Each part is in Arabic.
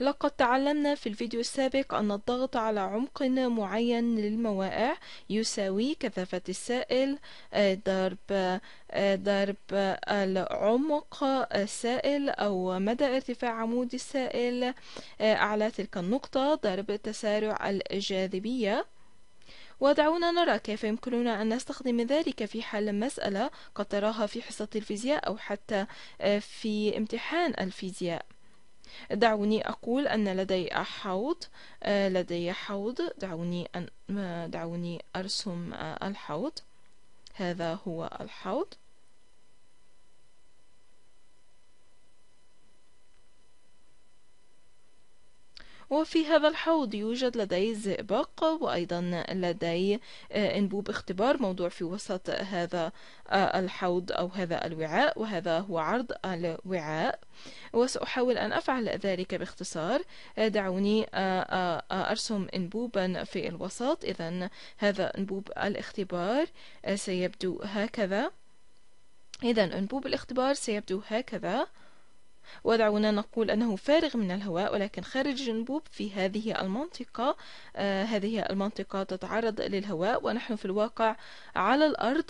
لقد تعلمنا في الفيديو السابق أن الضغط على عمق معين للموائع يساوي كثافة السائل آه، ضرب آه، ضرب العمق السائل أو مدى ارتفاع عمود السائل أعلى آه، تلك النقطة ضرب تسارع الجاذبية ودعونا نرى كيف يمكننا أن نستخدم ذلك في حل مسألة قد تراها في حصة الفيزياء أو حتى في امتحان الفيزياء دعوني أقول أن لدي حوض آه، لدي حوض دعوني أن آه، دعوني أرسم آه، الحوض هذا هو الحوض وفي هذا الحوض يوجد لدي زئبق وأيضا لدي آه، أنبوب اختبار موضوع في وسط هذا آه، الحوض أو هذا الوعاء وهذا هو عرض الوعاء وسأحاول أن أفعل ذلك باختصار آه، دعوني أرسم أنبوبا في الوسط إذا هذا أنبوب الاختبار سيبدو هكذا إذا أنبوب الاختبار سيبدو هكذا ودعونا نقول أنه فارغ من الهواء ولكن خارج الجنبوب في هذه المنطقة آه، هذه المنطقة تتعرض للهواء ونحن في الواقع على الأرض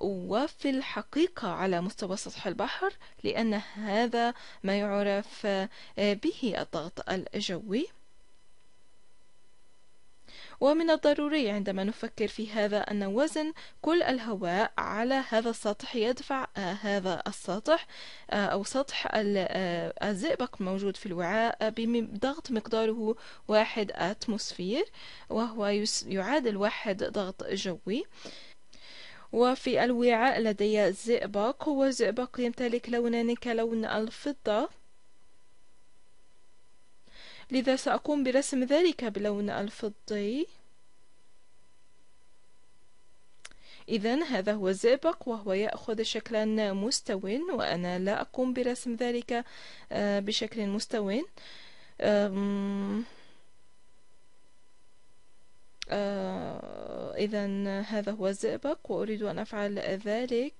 وفي الحقيقة على مستوى سطح البحر لأن هذا ما يعرف آه، به الضغط الجوي ومن الضروري عندما نفكر في هذا أن وزن كل الهواء على هذا السطح يدفع آه، هذا السطح آه، أو سطح آه، الزئبق موجود في الوعاء بضغط مقداره واحد أتموسفير وهو يعادل واحد ضغط جوي وفي الوعاء لدي زئبق هو زئبق يمتلك لونان كلون الفضة لذا سأقوم برسم ذلك بلون الفضي إذا هذا هو الزئبق وهو يأخذ شكلا مستوٍ وأنا لا أقوم برسم ذلك آه، بشكل مستوٍ آه، إذا هذا هو الزئبق وأريد أن أفعل ذلك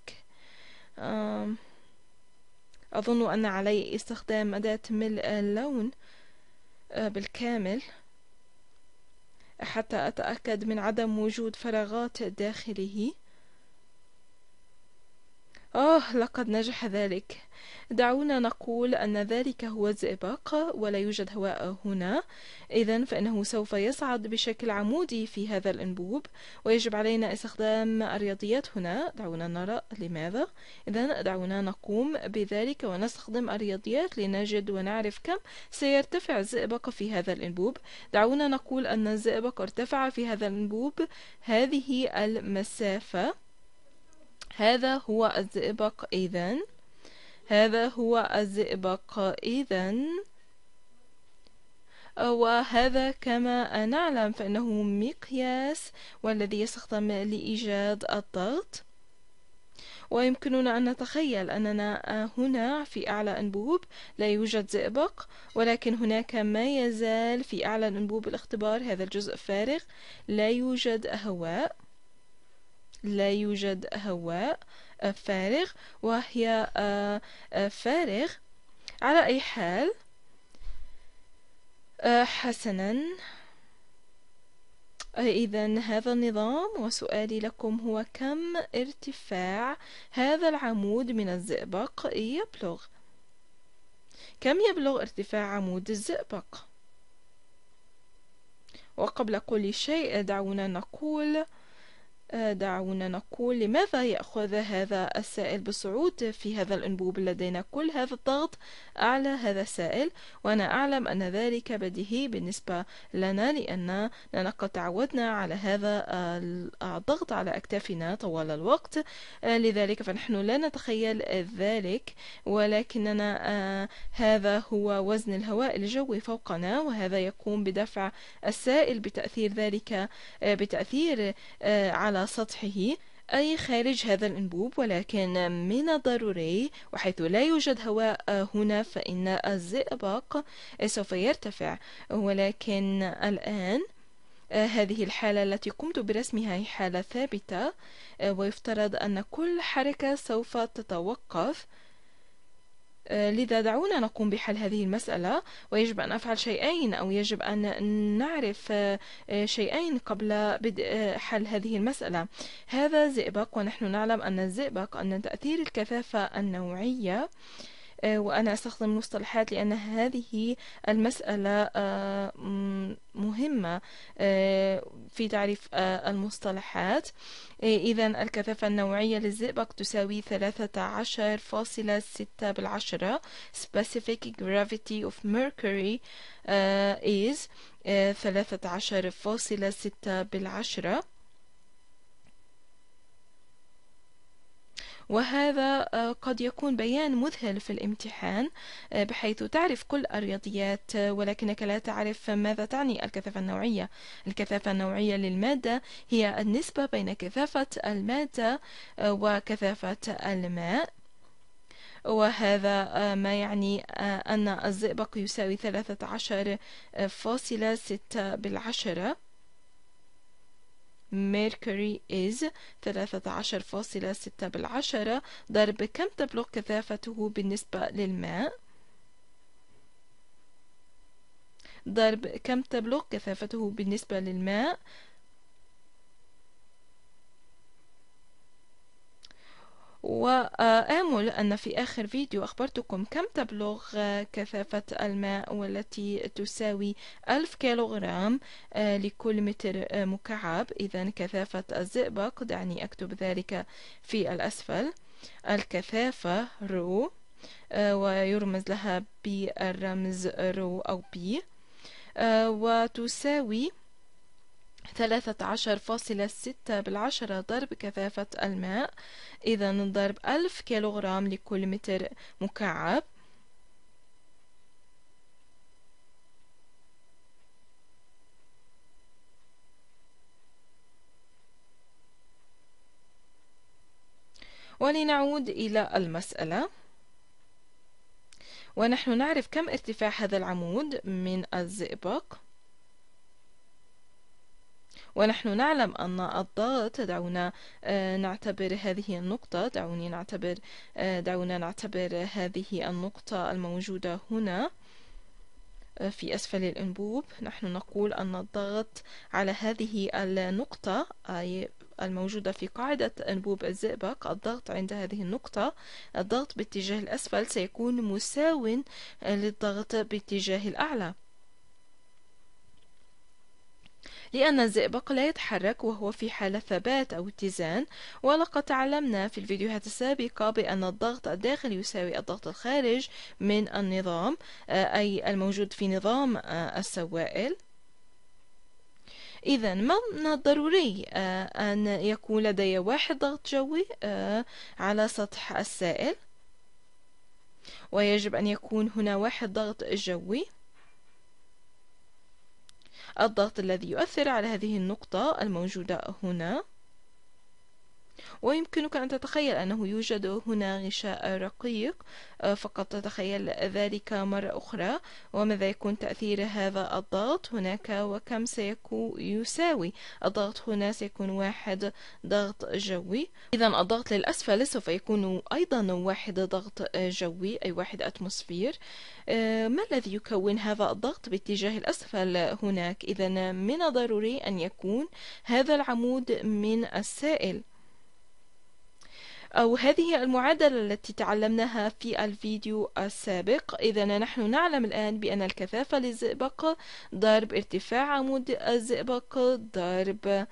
أظن أن علي استخدام أداة ملء اللون آه، بالكامل حتى أتأكد من عدم وجود فراغات داخله آه لقد نجح ذلك دعونا نقول أن ذلك هو الزئبق ولا يوجد هواء هنا إذا فإنه سوف يصعد بشكل عمودي في هذا الأنبوب ويجب علينا استخدام الرياضيات هنا دعونا نرى لماذا إذا دعونا نقوم بذلك ونستخدم الرياضيات لنجد ونعرف كم سيرتفع الزئبق في هذا الأنبوب دعونا نقول أن الزئبق ارتفع في هذا الأنبوب هذه المسافة هذا هو الزئبق إذن هذا هو الزئبق إذا وهذا كما نعلم فإنه مقياس والذي يستخدم لإيجاد الضغط ويمكننا أن نتخيل أننا هنا في أعلى أنبوب لا يوجد زئبق ولكن هناك ما يزال في أعلى أنبوب الاختبار هذا الجزء فارغ لا يوجد هواء لا يوجد هواء آه، فارغ وهي آه، آه، فارغ على أي حال حسنا إذا هذا النظام وسؤالي لكم هو كم ارتفاع هذا العمود من الزئبق يبلغ كم يبلغ ارتفاع عمود الزئبق وقبل كل شيء دعونا نقول آه، دعونا نقول لماذا يأخذ هذا السائل بصعود في هذا الأنبوب لدينا كل هذا الضغط على هذا السائل وأنا أعلم أن ذلك بديهي بالنسبة لنا لأننا قد تعودنا على هذا الضغط على أكتافنا طوال الوقت آه، لذلك فنحن لا نتخيل ذلك ولكننا آه، هذا هو وزن الهواء الجوي فوقنا وهذا يقوم بدفع السائل بتأثير ذلك بتأثير على على سطحه أي خارج هذا الأنبوب ولكن من الضروري وحيث لا يوجد هواء هنا فإن الزئبق سوف يرتفع ولكن الآن هذه الحالة التي قمت برسمها هي حالة ثابتة ويفترض أن كل حركة سوف تتوقف آه، لذا دعونا نقوم بحل هذه المسألة ويجب أن أفعل شيئين أو يجب أن نعرف آه، آه، شيئين قبل بدء حل هذه المسألة هذا زئبق ونحن نعلم أن الزئبق أن تأثير الكثافة النوعية آه، وأنا أستخدم المصطلحات لأن هذه المسألة آه، مهمة آه، في تعريف المصطلحات إذا الكثافة النوعية للزئبق تساوي 13.6 بالعشرة specific gravity of mercury is 13.6 بالعشرة وهذا آه، قد يكون بيان مذهل في الامتحان آه، بحيث تعرف كل الرياضيات آه، ولكنك لا تعرف ماذا تعني الكثافة النوعية الكثافة النوعية للمادة هي النسبة بين كثافة المادة وكثافة الماء وهذا ما يعني أن الزئبق يساوي 13.6 بالعشرة ميركوري إز ثلاثة عشر فاصلة ستة بالعشرة ضرب كم تبلغ كثافته بالنسبة للماء ضرب كم تبلغ كثافته بالنسبة للماء وآمل أن في آخر فيديو أخبرتكم كم تبلغ كثافة الماء والتي تساوي ألف كيلوغرام آه، لكل متر آه، مكعب إذا كثافة الزئبق دعني أكتب ذلك في الأسفل الكثافة رو آه، ويرمز لها بالرمز رو أو بي وتساوي ثلاثة عشر فاصلة ستة بالعشرة ضرب كثافة الماء إذا ضرب ألف كيلوغرام لكل متر مكعب ولنعود إلى المسألة ونحن نعرف كم ارتفاع هذا العمود من الزئبق ونحن نعلم أن الضغط دعونا آه، نعتبر هذه النقطة دعوني نعتبر آه، دعونا نعتبر هذه النقطة الموجودة هنا آه، في أسفل الأنبوب نحن نقول أن الضغط على هذه النقطة أي الموجودة في قاعدة أنبوب الزئبق الضغط عند هذه النقطة الضغط باتجاه الأسفل سيكون مساو للضغط باتجاه الأعلى لأن الزئبق لا يتحرك وهو في حالة ثبات أو اتزان ولقد تعلمنا في الفيديوهات السابقة بأن الضغط الداخلي يساوي الضغط الخارج من النظام آه، أي الموجود في نظام آه، السوائل إذا من الضروري آه، أن يكون لدي واحد ضغط جوي على سطح السائل ويجب أن يكون هنا واحد ضغط جوي الضغط الذي يؤثر على هذه النقطة الموجودة هنا ويمكنك أن تتخيل أنه يوجد هنا غشاء رقيق آه، فقط تتخيل ذلك مرة أخرى وماذا يكون تأثير هذا الضغط هناك وكم سيكون يساوي الضغط هنا سيكون واحد ضغط جوي إذا الضغط للأسفل سوف يكون أيضا واحد ضغط آه، جوي أي واحد أتموسفير آه، ما الذي يكون هذا الضغط باتجاه الأسفل هناك إذا من الضروري أن يكون هذا العمود من السائل أو هذه المعادلة التي تعلمناها في الفيديو السابق إذا نحن نعلم الآن بأن الكثافة للزئبق ضرب ارتفاع عمود الزئبق ضرب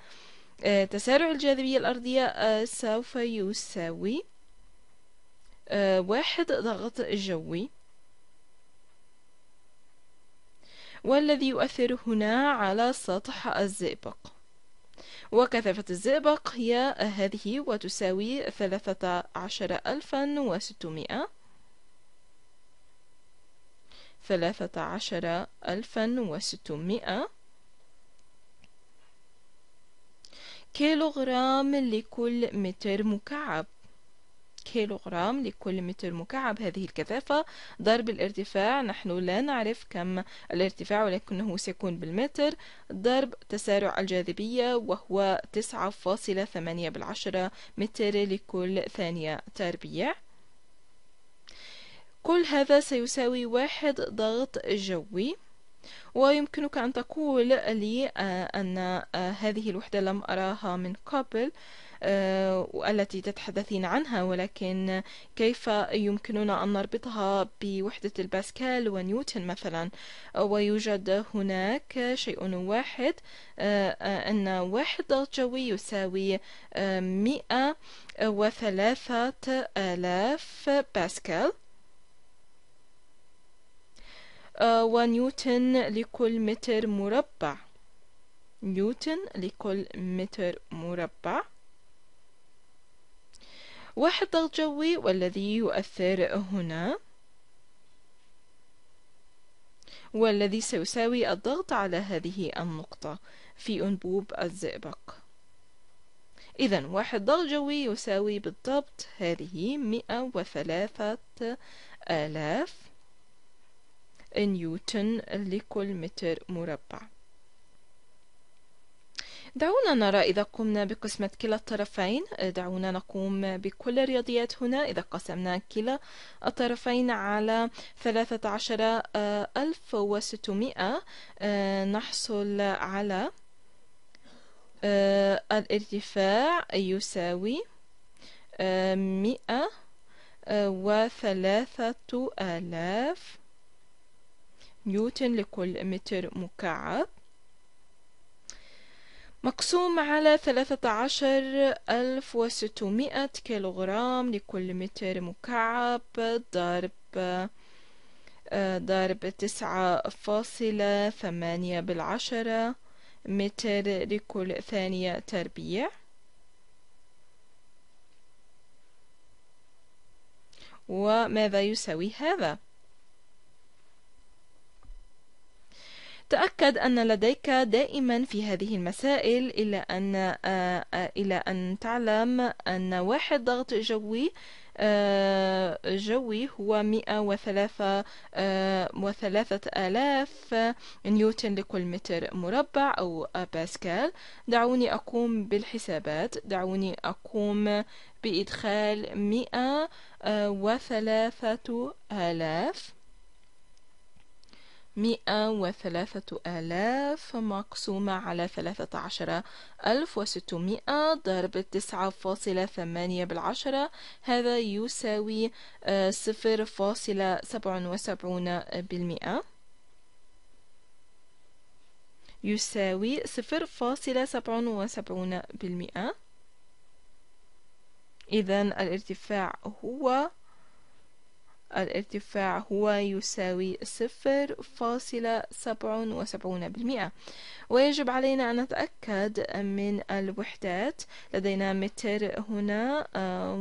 آه، تسارع الجاذبية الأرضية آه، سوف يساوي آه، واحد ضغط جوي والذي يؤثر هنا على سطح الزئبق وكثافة الزئبق هي هذه وتساوي ثلاثة عشر ألفا وستمائة ثلاثة عشر ألفا وستمائة كيلوغرام لكل متر مكعب كيلوغرام لكل متر مكعب هذه الكثافة ضرب الارتفاع نحن لا نعرف كم الارتفاع ولكنه سيكون بالمتر ضرب تسارع الجاذبية وهو 9.8 بالعشرة متر لكل ثانية تربيع كل هذا سيساوي واحد ضغط جوي ويمكنك أن تقول لي آه، أن آه، هذه الوحدة لم أراها من قبل والتي تتحدثين عنها ولكن كيف يمكننا أن نربطها بوحدة الباسكال ونيوتن مثلا ويوجد هناك شيء واحد آه، أن واحد ضغط جوي يساوي آه، مئة وثلاثة آلاف باسكال آه، ونيوتن لكل متر مربع نيوتن لكل متر مربع واحد ضغط جوي والذي يؤثر هنا والذي سيساوي الضغط على هذه النقطة في أنبوب الزئبق إذا واحد ضغط جوي يساوي بالضبط هذه مئة وثلاثة آلاف نيوتن لكل متر مربع دعونا نرى إذا قمنا بقسمة كلا الطرفين آه، دعونا نقوم بكل الرياضيات هنا إذا قسمنا كلا الطرفين على 13600 آه، آه، نحصل على الارتفاع يساوي 103000 وثلاثة آلاف نيوتن لكل متر مكعب مقسوم على ثلاثة عشر ألف وستمائة كيلوغرام لكل متر مكعب ضرب آه، ضرب تسعة فاصلة ثمانية بالعشرة متر لكل ثانية تربيع وماذا يساوي هذا؟ تأكد أن لديك دائما في هذه المسائل إلى أن آه، آه، إلى أن تعلم أن واحد ضغط جوي آه، جوي هو مئة وثلاثة وثلاثة آلاف نيوتن لكل متر مربع أو باسكال دعوني أقوم بالحسابات دعوني أقوم بإدخال مئة وثلاثة آلاف مئة وثلاثة آلاف مقسومة على ثلاثة عشر ألف وستمائة ضرب تسعة فاصلة ثمانية بالعشرة هذا يساوي آه، صفر فاصلة سبع وسبعون بالمئة يساوي صفر فاصلة سبع وسبعون بالمئة إذا الارتفاع هو الارتفاع هو يساوي صفر فاصلة سبع وسبعون بالمئة ويجب علينا أن نتأكد من الوحدات لدينا متر هنا آه،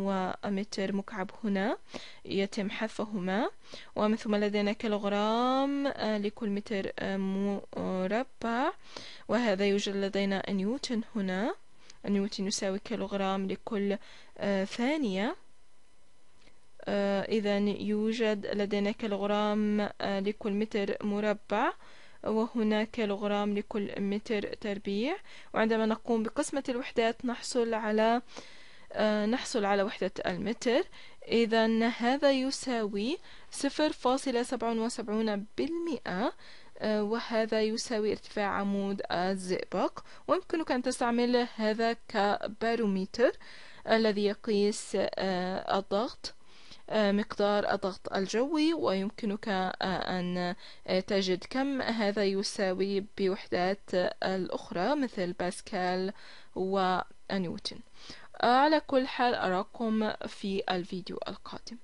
ومتر مكعب هنا يتم حذفهما ومن ثم لدينا كيلوغرام آه، لكل متر آه، مربع وهذا يوجد لدينا نيوتن هنا نيوتن يساوي كيلوغرام لكل ثانية آه، إذا يوجد لدينا كيلوغرام آه، لكل متر مربع وهناك كيلوغرام لكل متر تربيع وعندما نقوم بقسمة الوحدات نحصل على آه، نحصل على وحدة المتر إذا هذا يساوي صفر فاصلة سبعة وسبعون بالمئة وهذا يساوي ارتفاع عمود الزئبق ويمكنك أن تستعمل هذا كبارومتر الذي يقيس الضغط آه، مقدار الضغط الجوي ويمكنك آه، أن آه، تجد كم هذا يساوي بوحدات الأخرى مثل باسكال ونيوتن على كل حال أراكم في الفيديو القادم